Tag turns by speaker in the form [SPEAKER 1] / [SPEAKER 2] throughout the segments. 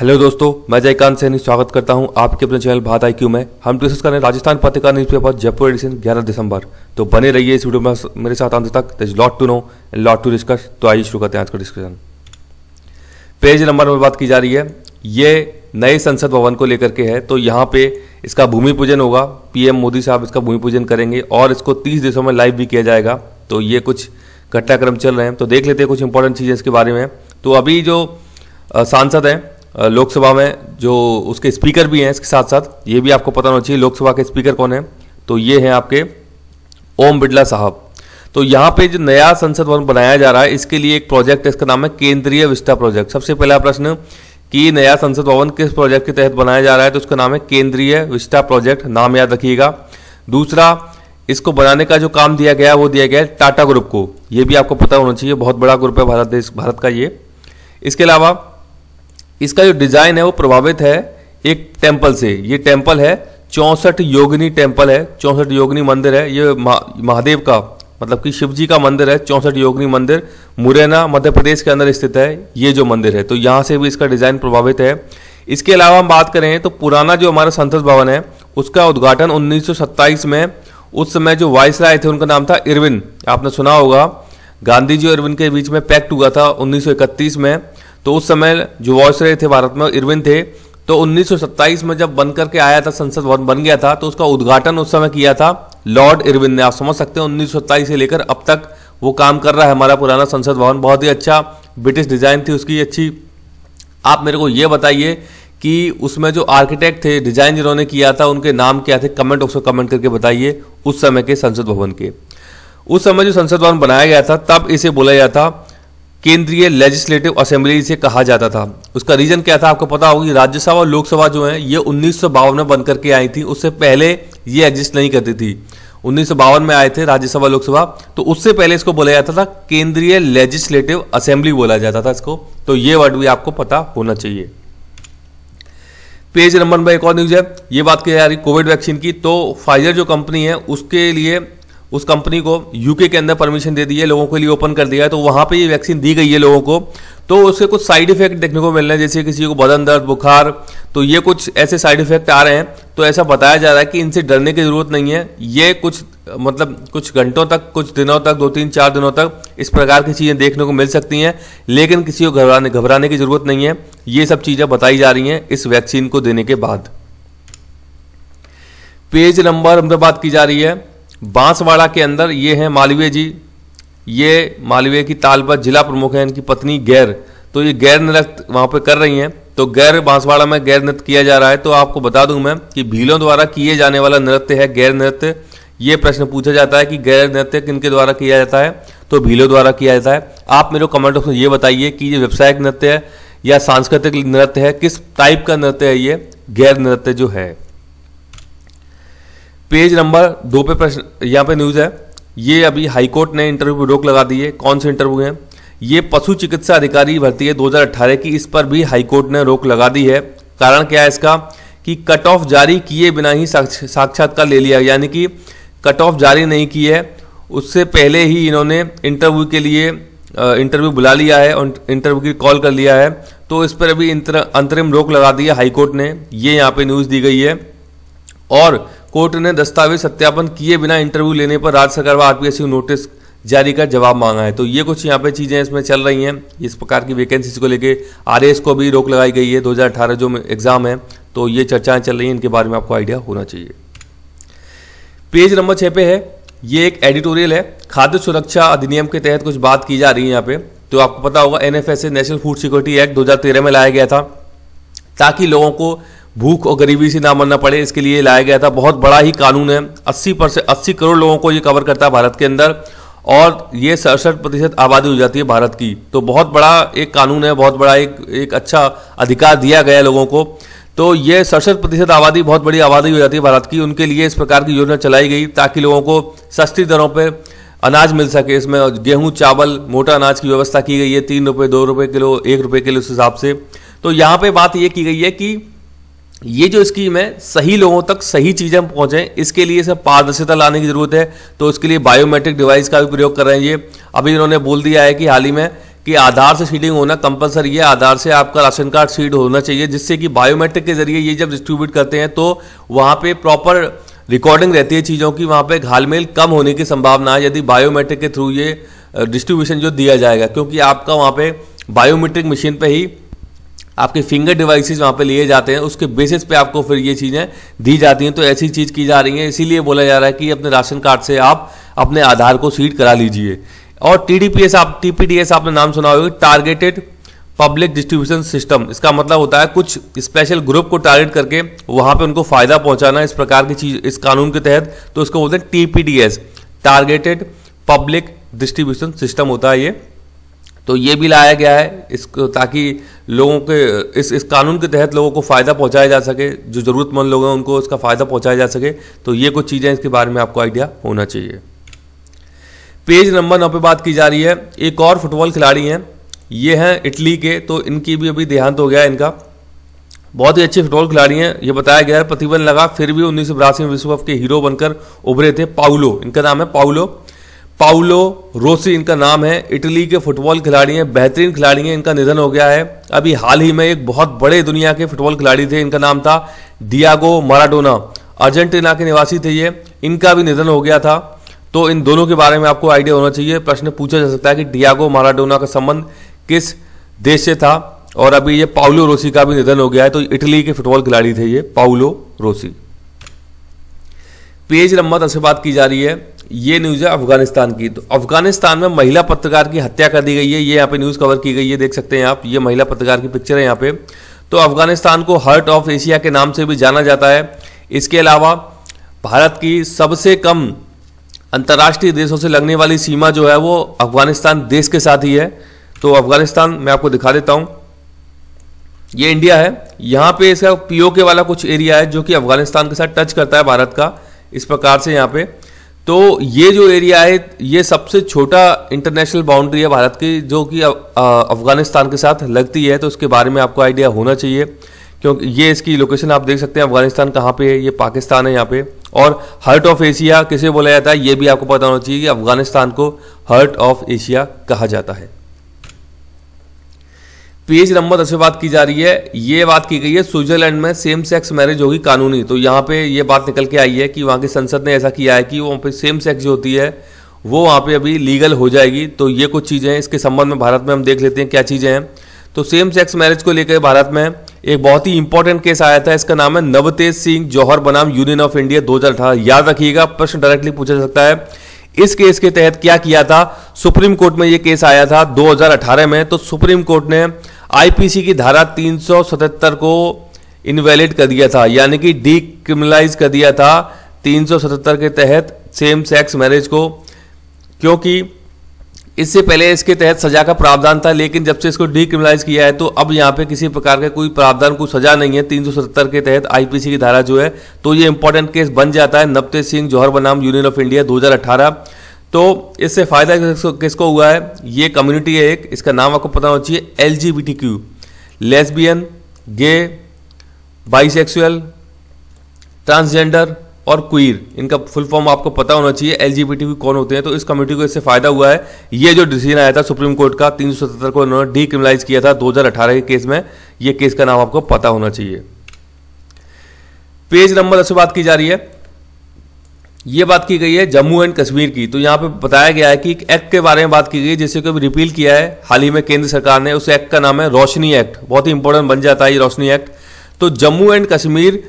[SPEAKER 1] hello दोस्तों मैं जयकांत सैनी स्वागत करता हूं आपके अपने चैनल भारत आई क्यू में हम डिस्कस करें Rajasthan Patrika news paper Jaipur edition 11 दिसंबर तो बने रहिए इस वीडियो में मेरे साथ अंत तक this lot to know and lot to discuss तो आइए शुरू करते हैं आज का डिस्कशन पेज नंबर में बात की जा रही है ये नए संसद भवन को लेकर के है तो यहाँ पे इसका भूमि पूजन होगा पीएम मोदी साहब इसका भूमि पूजन करेंगे और इसको तीस देशों में लाइव भी किया जाएगा तो ये कुछ घटनाक्रम चल रहे हैं तो देख लेते हैं कुछ इंपॉर्टेंट चीज़ें इसके बारे में तो अभी जो सांसद हैं लोकसभा में जो उसके स्पीकर भी हैं इसके साथ साथ ये भी आपको पता होना चाहिए लोकसभा के स्पीकर कौन है तो ये हैं आपके ओम बिड़ला साहब तो यहाँ पे जो नया संसद भवन बनाया जा रहा है इसके लिए एक प्रोजेक्ट है इसका नाम है केंद्रीय विस्टा प्रोजेक्ट सबसे पहला प्रश्न कि नया संसद भवन किस प्रोजेक्ट के तहत बनाया जा रहा है तो उसका नाम है केंद्रीय विस्टा प्रोजेक्ट नाम याद रखिएगा दूसरा इसको बनाने का जो काम दिया गया वो दिया गया टाटा ग्रुप को ये भी आपको पता होना चाहिए बहुत बड़ा ग्रुप है भारत देश भारत का ये इसके अलावा इसका जो डिजाइन है वो प्रभावित है एक टेम्पल से ये टेम्पल है चौंसठ योगिनी टेम्पल है चौंसठ योगिनी मंदिर है ये महादेव का मतलब कि शिव जी का मंदिर है चौंसठ योगिनी मंदिर मुरैना मध्य प्रदेश के अंदर स्थित है ये जो मंदिर है तो यहाँ से भी इसका डिज़ाइन प्रभावित है इसके अलावा हम बात करें तो पुराना जो हमारा संसद भवन है उसका उद्घाटन उन्नीस में उस समय जो वाइस राय थे उनका नाम था इरविन आपने सुना होगा गांधी जी और इरविन के बीच में पैक्ट हुआ था उन्नीस में तो उस समय जो वॉइस रहे थे भारत में इरविन थे तो 1927 में जब बन करके आया था संसद भवन बन गया था तो उसका उद्घाटन उस समय किया था लॉर्ड इरविन ने आप समझ सकते हैं उन्नीस से लेकर अब तक वो काम कर रहा है हमारा पुराना संसद भवन बहुत ही अच्छा ब्रिटिश डिज़ाइन थी उसकी अच्छी आप मेरे को ये बताइए कि उसमें जो आर्किटेक्ट थे डिज़ाइन जिन्होंने किया था उनके नाम क्या थे कमेंट बॉक्स में कमेंट करके बताइए उस समय के संसद भवन के उस समय जो संसद भवन बनाया गया था तब इसे बोला गया था केंद्रीय लेजिस्लेटिव असेंबली से कहा जाता था उसका रीजन क्या था आपको पता होगी राज्यसभा और लोकसभा जो है ये उन्नीस में बन करके आई थी उससे पहले ये एग्जिस्ट नहीं करती थी उन्नीस में आए थे राज्यसभा लोकसभा तो उससे पहले इसको बोला जाता था केंद्रीय लेजिस्लेटिव असेंबली बोला जाता था इसको तो ये वर्ड भी आपको पता होना चाहिए पेज नंबर में एक और न्यूज है ये बात की जा रही कोविड वैक्सीन की तो फाइजर जो कंपनी है उसके लिए उस कंपनी को यूके के अंदर परमिशन दे दी है लोगों के लिए ओपन कर दिया है तो वहाँ पे ये वैक्सीन दी गई है लोगों को तो उसके कुछ साइड इफेक्ट देखने को मिल रहे हैं जैसे किसी को बदन दर्द बुखार तो ये कुछ ऐसे साइड इफेक्ट आ रहे हैं तो ऐसा बताया जा रहा है कि इनसे डरने की ज़रूरत नहीं है ये कुछ मतलब कुछ घंटों तक कुछ दिनों तक दो तीन चार दिनों तक इस प्रकार की चीज़ें देखने को मिल सकती हैं लेकिन किसी को घबराने घबराने की ज़रूरत नहीं है ये सब चीज़ें बताई जा रही हैं इस वैक्सीन को देने के बाद पेज नंबर हम बात की जा रही है बांसवाड़ा के अंदर ये हैं मालवीय जी ये मालवीय की तालबद जिला प्रमुख हैं इनकी पत्नी गैर तो ये गैर नृत्य वहाँ पर कर रही हैं तो गैर बांसवाड़ा में गैर नृत्य किया जा रहा है तो आपको बता दूं मैं कि भीलों द्वारा किए जाने वाला नृत्य है गैर नृत्य ये प्रश्न पूछा जाता है कि गैर नृत्य किनके द्वारा किया जाता है तो भीलों द्वारा किया जाता है आप मेरे को कमेंट बॉक्स में ये बताइए कि ये व्यावसायिक नृत्य है या सांस्कृतिक नृत्य है किस टाइप का नृत्य है ये गैर नृत्य जो है पेज नंबर दो पे प्रश्न यहाँ पे न्यूज़ है ये अभी हाईकोर्ट ने इंटरव्यू पर रोक लगा दी है कौन से इंटरव्यू हैं ये पशु चिकित्सा अधिकारी भर्ती है 2018 की इस पर भी हाईकोर्ट ने रोक लगा दी है कारण क्या है इसका कि कट ऑफ जारी किए बिना ही साक्षात्कार ले लिया यानी कि कट ऑफ जारी नहीं की है उससे पहले ही इन्होंने इंटरव्यू के लिए इंटरव्यू बुला लिया है और इंटरव्यू की कॉल कर लिया है तो इस पर अभी अंतरिम रोक लगा दी है हाईकोर्ट ने ये यहाँ पे न्यूज़ दी गई है और कोर्ट ने दस्तावेज सत्यापन किए बिना इंटरव्यू लेने पर राज्य सरकार व आरपीएससी को नोटिस जारी कर जवाब मांगा है तो ये कुछ यहाँ पे चीज़ें इसमें चल रही हैं इस प्रकार की वैकेंसीज को लेके आर को भी रोक लगाई गई है 2018 जो एग्ज़ाम है तो ये चर्चाएं चल रही हैं इनके बारे में आपको आइडिया होना चाहिए पेज नंबर छः पे है ये एक एडिटोरियल है खाद्य सुरक्षा अधिनियम के तहत कुछ बात की जा रही है यहाँ पे तो आपको पता होगा N National Food Security Act दो में लाया गया था ताकि लोगों को भूख और गरीबी से ना मरना पड़े इसके लिए लाया गया था बहुत बड़ा ही कानून है अस्सी परसेंट अस्सी करोड़ लोगों को ये कवर करता है भारत के अंदर और ये सड़सठ प्रतिशत आबादी हो जाती है भारत की तो बहुत बड़ा एक कानून है बहुत बड़ा एक एक अच्छा अधिकार दिया गया लोगों को तो ये सड़सठ प्रतिशत आबादी बहुत बड़ी आबादी हो जाती है भारत की उनके लिए इस प्रकार की योजना चलाई गई ताकि लोगों को सस्ती दरों पर अनाज मिल सके इसमें गेहूं चावल मोटा अनाज की व्यवस्था की गई है तीन रुपये दो रुपये किलो एक रुपये किलो इस हिसाब से तो यहाँ पे बात ये की गई है कि ये जो स्कीम है सही लोगों तक सही चीज़ें पहुंचे इसके लिए सब पारदर्शिता लाने की ज़रूरत है तो उसके लिए बायोमेट्रिक डिवाइस का भी प्रयोग कर रहे हैं ये अभी इन्होंने बोल दिया है कि हाल ही में कि आधार से सीडिंग होना कंपलसरी है आधार से आपका राशन कार्ड सीड होना चाहिए जिससे कि बायोमेट्रिक के जरिए ये जब डिस्ट्रीब्यूट करते हैं तो वहाँ पर प्रॉपर रिकॉर्डिंग रहती है चीज़ों की वहाँ पर घालमेल कम होने की संभावना है यदि बायोमेट्रिक के थ्रू ये डिस्ट्रीब्यूशन जो दिया जाएगा क्योंकि आपका वहाँ पर बायोमेट्रिक मशीन पर ही आपके फिंगर डिवाइसेस वहाँ पे लिए जाते हैं उसके बेसिस पे आपको फिर ये चीज़ें दी जाती हैं तो ऐसी चीज़ की जा रही है इसीलिए बोला जा रहा है कि अपने राशन कार्ड से आप अपने आधार को सीड करा लीजिए और टी आप टी आपने नाम सुना होगा टारगेटेड पब्लिक डिस्ट्रीब्यूशन सिस्टम इसका मतलब होता है कुछ स्पेशल ग्रुप को टारगेट करके वहाँ पे उनको फ़ायदा पहुँचाना इस प्रकार की चीज़ इस कानून के तहत तो इसको बोलते हैं T targeted public distribution system होता है ये तो ये भी लाया गया है इसको ताकि लोगों के इस इस कानून के तहत लोगों को फ़ायदा पहुंचाया जा सके जो ज़रूरतमंद लोग हैं उनको इसका फ़ायदा पहुंचाया जा सके तो ये कुछ चीज़ें इसके बारे में आपको आइडिया होना चाहिए पेज नंबर नौ पे बात की जा रही है एक और फुटबॉल खिलाड़ी हैं ये हैं इटली के तो इनकी भी अभी देहांत हो गया इनका बहुत ही अच्छे फुटबॉल खिलाड़ी हैं ये बताया गया है प्रतिबंध लगा फिर भी उन्नीस में विश्व कप के हीरो बनकर उभरे थे पाउलो इनका नाम है पाउलो पाउलो रोसी इनका नाम है इटली के फुटबॉल खिलाड़ी हैं बेहतरीन खिलाड़ी हैं इनका निधन हो गया है अभी हाल ही में एक बहुत बड़े दुनिया के फुटबॉल खिलाड़ी थे इनका नाम था डियागो माराडोना अर्जेंटीना के निवासी थे ये इनका भी निधन हो गया था तो इन दोनों के बारे में आपको आइडिया होना चाहिए प्रश्न पूछा जा सकता है कि डियागो माराडोना का संबंध किस देश से था और अभी ये पाउलो रोसी का भी निधन हो गया है तो इटली के फुटबॉल खिलाड़ी थे ये पाउलो रोसी पेज नंबर दस से बात की जा रही है ये न्यूज़ है अफगानिस्तान की तो अफगानिस्तान में महिला पत्रकार की हत्या कर दी गई है ये यहाँ पे न्यूज़ कवर की गई है देख सकते हैं आप ये महिला पत्रकार की पिक्चर है यहाँ पे तो अफगानिस्तान को हर्ट ऑफ एशिया के नाम से भी जाना जाता है इसके अलावा भारत की सबसे कम अंतर्राष्ट्रीय देशों से लगने वाली सीमा जो है वो अफगानिस्तान देश के साथ ही है तो अफगानिस्तान मैं आपको दिखा देता हूँ ये इंडिया है यहाँ पे इसका पीओके वाला कुछ एरिया है जो कि अफगानिस्तान के साथ टच करता है भारत का इस प्रकार से यहाँ पे तो ये जो एरिया है ये सबसे छोटा इंटरनेशनल बाउंड्री है भारत की जो कि अफगानिस्तान के साथ लगती है तो उसके बारे में आपको आइडिया होना चाहिए क्योंकि ये इसकी लोकेशन आप देख सकते हैं अफगानिस्तान कहाँ पे है ये पाकिस्तान है यहाँ पे और हर्ट ऑफ एशिया किसे बोला जाता है ये भी आपको पता होना चाहिए कि अफगानिस्तान को हर्ट ऑफ एशिया कहा जाता है पेज नंबर दस बात की जा रही है ये बात की गई है स्विट्जरलैंड में सेम सेक्स मैरिज होगी कानूनी तो यहाँ पे ये बात निकल के आई है कि वहाँ की संसद ने ऐसा किया है कि वहाँ पे सेम सेक्स जो होती है वो वहाँ पे अभी लीगल हो जाएगी तो ये कुछ चीज़ें हैं इसके संबंध में भारत में हम देख लेते हैं क्या चीज़ें हैं तो सेम सेक्स मैरिज को लेकर भारत में एक बहुत ही इंपॉर्टेंट केस आया था इसका नाम है नवतेज सिंह जौहर बनाम यूनियन ऑफ इंडिया दो याद रखिएगा प्रश्न डायरेक्टली पूछा जा सकता है इस केस के तहत क्या किया था सुप्रीम कोर्ट में यह केस आया था 2018 में तो सुप्रीम कोर्ट ने आईपीसी की धारा 377 को इनवैलिड कर दिया था यानी कि डिक्रिमिनलाइज कर दिया था 377 के तहत सेम सेक्स मैरिज को क्योंकि इससे पहले इसके तहत सजा का प्रावधान था लेकिन जब से इसको डिक्रिमिनलाइज किया है तो अब यहाँ पे किसी प्रकार का कोई प्रावधान कोई सजा नहीं है 377 के तहत आईपीसी की धारा जो है तो ये इंपॉर्टेंट केस बन जाता है नवतेज सिंह जौहर बनाम यूनियन ऑफ इंडिया 2018 तो इससे फ़ायदा किसको हुआ है ये कम्युनिटी है एक इसका नाम आपको पता होना चाहिए L G B T Q lesbian gay bisexual transgender और क्वीर इनका फुल फॉर्म आपको पता होना चाहिए एल जी क्यू कौन होते हैं तो इस कम्युनिटी को इससे फायदा हुआ है ये जो डिसीजन आया था सुप्रीम कोर्ट का तीन सौ को इन्होंने डीक्रिमिनलाइज किया था दो हजार अठारह के केस में यह केस का नाम आपको पता होना चाहिए पेज नंबर दस बात की जा रही है ये बात की गई है जम्मू एंड कश्मीर की तो यहाँ पे बताया गया है कि एक एक्ट के बारे में बात की गई है जिसे को रिपील किया है हाल ही में केंद्र सरकार ने उस एक्ट का नाम है रोशनी एक्ट बहुत ही इंपॉर्टेंट बन जाता है ये रोशनी एक्ट तो Jammu and Kashmir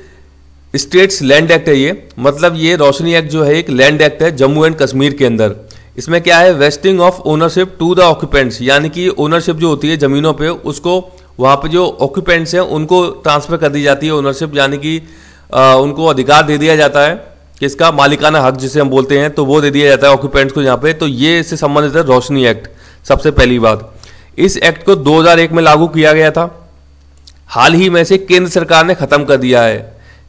[SPEAKER 1] states land act है ये मतलब ये रोशनी एक्ट जो है एक लैंड एक्ट है जम्मू एंड कश्मीर के अंदर इसमें क्या है vesting of ownership to the occupants यानी कि ओनरशिप जो होती है ज़मीनों पे उसको वहाँ पे जो ऑक्यूपेंट्स हैं उनको ट्रांसफ़र कर दी जाती है ओनरशिप यानी कि उनको अधिकार दे दिया जाता है किसका मालिकाना हक जिसे हम बोलते हैं तो वो दे दिया जाता है ऑक्यूपेंट्स को यहाँ पे तो ये इससे संबंधित है रोशनी एक्ट सबसे पहली बात इस एक्ट को 2001 में लागू किया गया था हाल ही में से केंद्र सरकार ने खत्म कर दिया है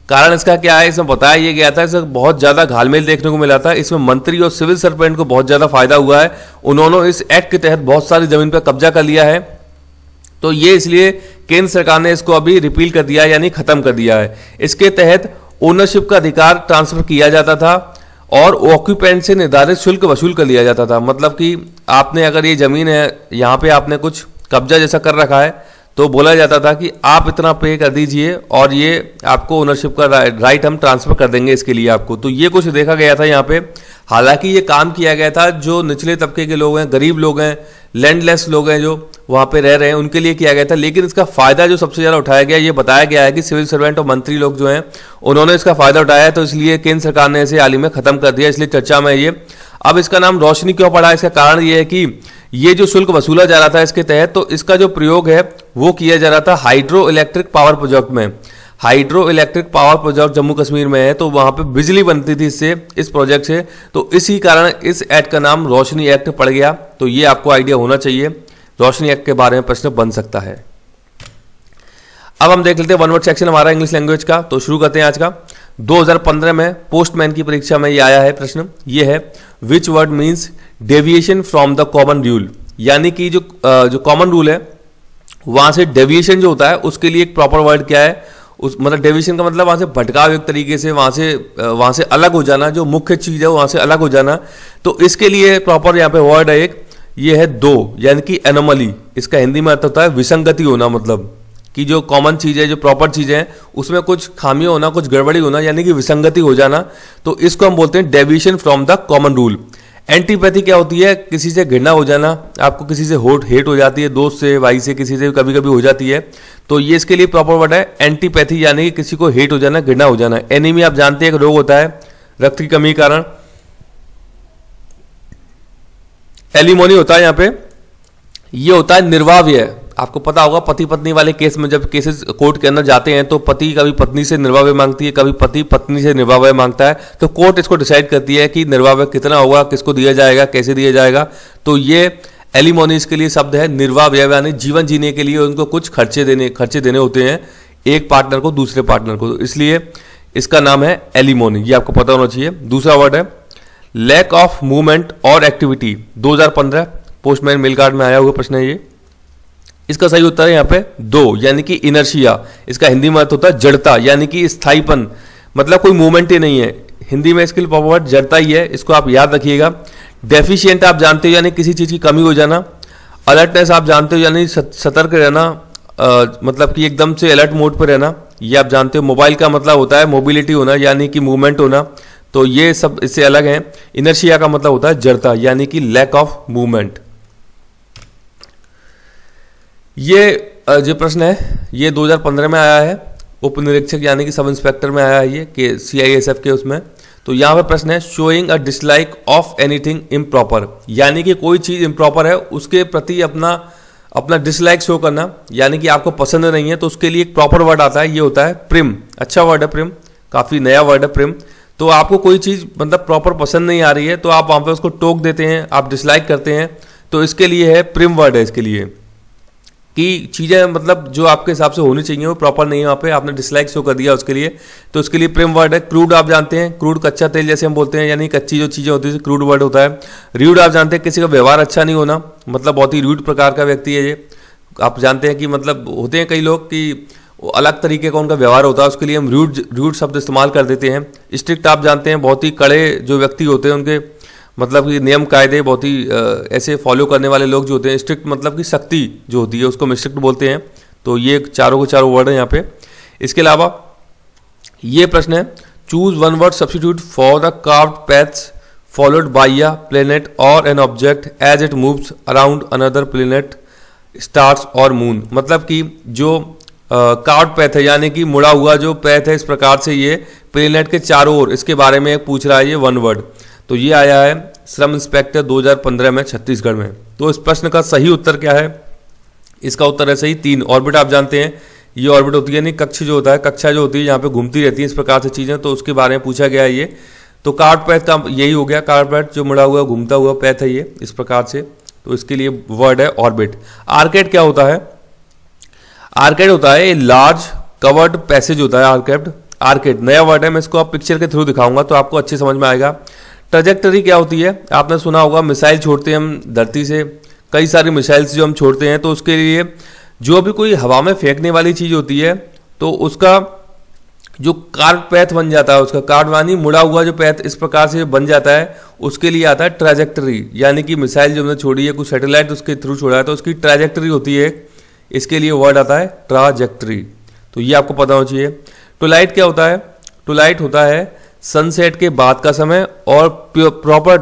[SPEAKER 1] कारण इसका क्या है इसमें बताया यह गया था इसमें बहुत ज़्यादा घालमेल देखने को मिला था इसमें मंत्री और सिविल सर्वेंट को बहुत ज़्यादा फायदा हुआ है उन्होंने इस एक्ट के तहत बहुत सारी जमीन पर कब्जा कर लिया है तो ये इसलिए केंद्र सरकार ने इसको अभी रिपील कर दिया यानी खत्म कर दिया है इसके तहत ओनरशिप का अधिकार ट्रांसफर किया जाता था और ऑक्यूपेंट से निर्धारित शुल्क वसूल कर लिया जाता था मतलब कि आपने अगर ये ज़मीन है यहाँ पे आपने कुछ कब्जा जैसा कर रखा है तो बोला जाता था कि आप इतना पे कर दीजिए और ये आपको ओनरशिप का राइट हम ट्रांसफ़र कर देंगे इसके लिए आपको तो ये कुछ देखा गया था यहाँ पे हालांकि ये काम किया गया था जो निचले तबके के लोग हैं गरीब लोग हैं लैंडलेस लोग हैं जो वहाँ पे रह रहे हैं उनके लिए किया गया था लेकिन इसका फ़ायदा जो सबसे ज़्यादा उठाया गया ये बताया गया है कि सिविल सर्वेंट और मंत्री लोग जो हैं उन्होंने इसका फ़ायदा उठाया है तो इसलिए केंद्र सरकार ने इसे हाल ही में ख़त्म कर दिया इसलिए चर्चा में ये अब इसका नाम रोशनी क्यों पड़ा इसका कारण ये है कि ये जो शुल्क वसूला जा रहा था इसके तहत तो इसका जो प्रयोग है वो किया जा रहा था हाइड्रो इलेक्ट्रिक पावर प्रोजेक्ट में hydro electric power project Jammu Kashmir में है तो वहाँ पे बिजली बनती थी इससे इस प्रोजेक्ट से तो इसी कारण इस एक्ट का नाम रोशनी एक्ट पड़ गया तो ये आपको आइडिया होना चाहिए रोशनी एक्ट के बारे में प्रश्न बन सकता है अब हम देख लेते हैं वन वर्ड सेक्शन हमारा इंग्लिश लैंग्वेज का तो शुरू करते हैं आज का 2015 में पोस्टमैन की परीक्षा में ये आया है प्रश्न ये है which word means deviation from the common rule यानी कि जो जो कॉमन रूल है वहां से डेविएशन जो होता है उसके लिए एक प्रॉपर वर्ड क्या है उस मतलब डेविएशन का मतलब वहां से भटकाव एक तरीके से वहां से वहां से अलग हो जाना जो मुख्य चीज़ है वहां से अलग हो जाना तो इसके लिए प्रॉपर यहाँ पे वर्ड है एक ये है दो यानी कि एनोमली इसका हिंदी में अर्थ होता है विसंगति होना मतलब कि जो कॉमन चीज़ें जो प्रॉपर चीज़ें हैं उसमें कुछ खामियां होना कुछ गड़बड़ी होना यानी कि विसंगति हो जाना तो इसको हम बोलते हैं deviation from the common rule antipathy क्या होती है किसी से घृणा हो जाना आपको किसी से होट हेट हो जाती है दोस्त से भाई से किसी से कभी कभी हो जाती है तो ये इसके लिए प्रॉपर वर्ड है एंटीपैथी यानी कि किसी को हेट हो जाना घृणा हो जाना एनीमी आप जानते हैं एक रोग होता है रक्त की कमी के कारण एलिमोनी होता है यहाँ पे ये होता है निर्वाह्य आपको पता होगा पति पत्नी वाले केस में जब केसेस कोर्ट के अंदर जाते हैं तो पति कभी पत्नी से निर्वाह्य मांगती है कभी पति पत्नी से निर्वाव्य मांगता है तो कोर्ट इसको डिसाइड करती है कि निर्वाव्य कितना होगा किसको दिया जाएगा कैसे दिया जाएगा तो ये एलिमोनीज के लिए शब्द है निर्वाह यानी जीवन जीने के लिए उनको कुछ खर्चे देने खर्चे देने होते हैं एक पार्टनर को दूसरे पार्टनर को इसलिए इसका नाम है एलिमोनी ये आपको पता होना चाहिए दूसरा वर्ड है लैक ऑफ मूवमेंट और एक्टिविटी 2015 पोस्टमैन मेल कार्ड में आया हुआ प्रश्न है ये इसका सही उत्तर है यहाँ पे दो यानी कि इनर्शिया इसका हिंदी में अर्थ होता है जड़ता यानी कि स्थायीपन मतलब कोई मूवमेंट ही नहीं है हिंदी में इसके लिए जड़ता ही है इसको आप याद रखिएगा डेफिशियंट आप जानते हो यानी किसी चीज़ की कमी हो जाना अलर्टनेस आप जानते हो यानी सतर्क रहना आ, मतलब कि एकदम से अलर्ट मोड पर रहना ये आप जानते हो मोबाइल का मतलब होता है मोबिलिटी होना यानी कि मूवमेंट होना तो ये सब इससे अलग है इनर्शिया का मतलब होता है जड़ता यानी कि लैक ऑफ मूवमेंट ये जो प्रश्न है ये 2015 में आया है उप निरीक्षक यानी कि सब इंस्पेक्टर में आया है ये के सीआईएसएफ के उसमें तो यहां पर प्रश्न है showing a dislike of anything improper यानी कि कोई चीज़ इम्प्रॉपर है उसके प्रति अपना अपना डिसलाइक शो करना यानी कि आपको पसंद नहीं है तो उसके लिए एक प्रॉपर वर्ड आता है ये होता है प्रिम अच्छा वर्ड है प्रिम काफ़ी नया वर्ड है प्रिम तो आपको कोई चीज़ मतलब प्रॉपर पसंद नहीं आ रही है तो आप वहाँ पे उसको टोक देते हैं आप डिसलाइक करते हैं तो इसके लिए है प्रिम वर्ड है इसके लिए कि चीज़ें मतलब जो आपके हिसाब से होनी चाहिए वो प्रॉपर नहीं है वहाँ पे आपने डिसलाइक शो कर दिया उसके लिए तो उसके लिए प्रेम वर्ड है क्रूड आप जानते हैं क्रूड कच्चा तेल जैसे हम बोलते हैं यानी कच्ची जो चीज़ें होती है क्रूड वर्ड होता है र्यूड आप जानते हैं किसी का व्यवहार अच्छा नहीं होना मतलब बहुत ही र्यूड प्रकार का व्यक्ति है ये आप जानते हैं कि मतलब होते हैं कई लोग कि वो अलग तरीके का उनका व्यवहार होता है उसके लिए हम रूड रूड शब्द इस्तेमाल कर देते हैं स्ट्रिक्ट आप जानते हैं बहुत ही कड़े जो व्यक्ति होते हैं उनके मतलब कि नियम कायदे बहुत ही ऐसे फॉलो करने वाले लोग जो होते हैं स्ट्रिक्ट मतलब कि सख्ती जो होती है उसको हम स्ट्रिक्ट बोलते हैं तो ये चारों के चारों वर्ड हैं यहाँ पे इसके अलावा ये प्रश्न है choose one word substitute for the curved paths followed by a planet और an object as it moves around another planet stars और मून मतलब कि जो कार्ड पैथ है यानी कि मुड़ा हुआ जो पैथ है इस प्रकार से ये प्लेनेट के चारों ओर इसके बारे में एक पूछ रहा है ये वन वर्ड तो ये आया है श्रम इंस्पेक्टर 2015 में छत्तीसगढ़ में तो इस प्रश्न का सही उत्तर क्या है इसका उत्तर है सही तीन ऑर्बिट आप जानते हैं ये ऑर्बिट होती है यानी कक्ष जो होता है कक्षा जो होती है यहाँ पे घूमती रहती है इस प्रकार से चीज़ें तो उसके बारे में पूछा गया है ये तो कार्ड पैथ का यही हो गया कार्ड पैथ जो मुड़ा हुआ घूमता हुआ पैथ है ये इस प्रकार से तो इसके लिए वर्ड है ऑर्बिट आर्केट क्या होता है आर्केड होता है लार्ज कवर्ड पैसेज होता है आर्केड आर्केड नया वर्ड है मैं इसको आप पिक्चर के थ्रू दिखाऊंगा तो आपको अच्छे समझ में आएगा ट्रजेक्टरी क्या होती है आपने सुना होगा मिसाइल छोड़ते हैं हम धरती से कई सारी मिसाइल्स जो हम छोड़ते हैं तो उसके लिए जो भी कोई हवा में फेंकने वाली चीज़ होती है तो उसका जो कार्ड पैथ बन जाता है उसका कार्ड वानी मुड़ा हुआ जो पैथ इस प्रकार से बन जाता है उसके लिए आता है ट्रैजेक्टरी यानी कि मिसाइल जो हमने छोड़ी है कुछ सैटेलाइट उसके थ्रू छोड़ा है तो उसकी ट्रैजेक्टरी होती है इसके लिए वर्ड आता है ट्राजेक्ट्री तो ये आपको पता होना चाहिए टूलाइट क्या होता है टूलाइट होता है सनसेट के बाद का समय और प्रॉपर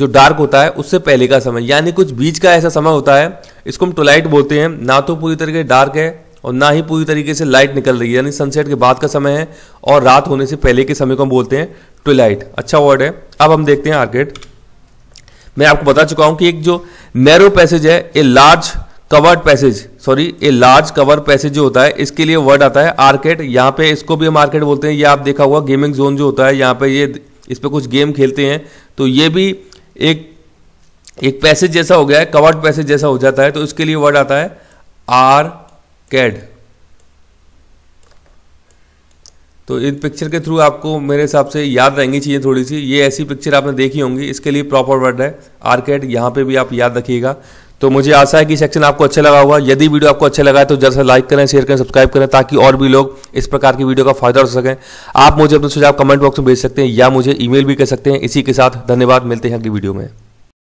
[SPEAKER 1] जो डार्क होता है उससे पहले का समय यानी कुछ बीच का ऐसा समय होता है इसको हम टूलाइट बोलते हैं ना तो पूरी तरीके डार्क है और ना ही पूरी तरीके से लाइट निकल रही है यानी सनसेट के बाद का समय है और रात होने से पहले के समय को हम बोलते हैं ट्विलाइट अच्छा वर्ड है अब हम देखते हैं आर्केट मैं आपको बता चुका हूं कि एक जो नैरो पैसेज है a large covered passage sorry ये लार्ज कवर पैसेज जो होता है इसके लिए वर्ड आता है आर्केट यहाँ पे इसको भी हम आर्केट बोलते हैं ये आप देखा होगा गेमिंग जोन जो होता है यहाँ पे ये इस पर कुछ गेम खेलते हैं तो ये भी एक एक पैसेज जैसा हो गया है कवर्ड पैसेज जैसा हो जाता है तो इसके लिए वर्ड आता है आर कैड तो इन पिक्चर के थ्रू आपको मेरे हिसाब से याद रहेंगी चीज़ें थोड़ी सी ये ऐसी पिक्चर आपने देखी होंगी इसके लिए प्रॉपर वर्ड है आर्केड यहाँ पे भी आप याद रखिएगा तो मुझे आशा है कि सेक्शन आपको अच्छा लगा होगा यदि वीडियो आपको अच्छा लगा है तो जल्द से लाइक करें शेयर करें सब्सक्राइब करें ताकि और भी लोग इस प्रकार की वीडियो का फायदा उठा सकें आप मुझे अपने सुझाव कमेंट बॉक्स में भेज सकते हैं या मुझे ईमेल भी कर सकते हैं इसी के साथ धन्यवाद मिलते हैं अगली वीडियो में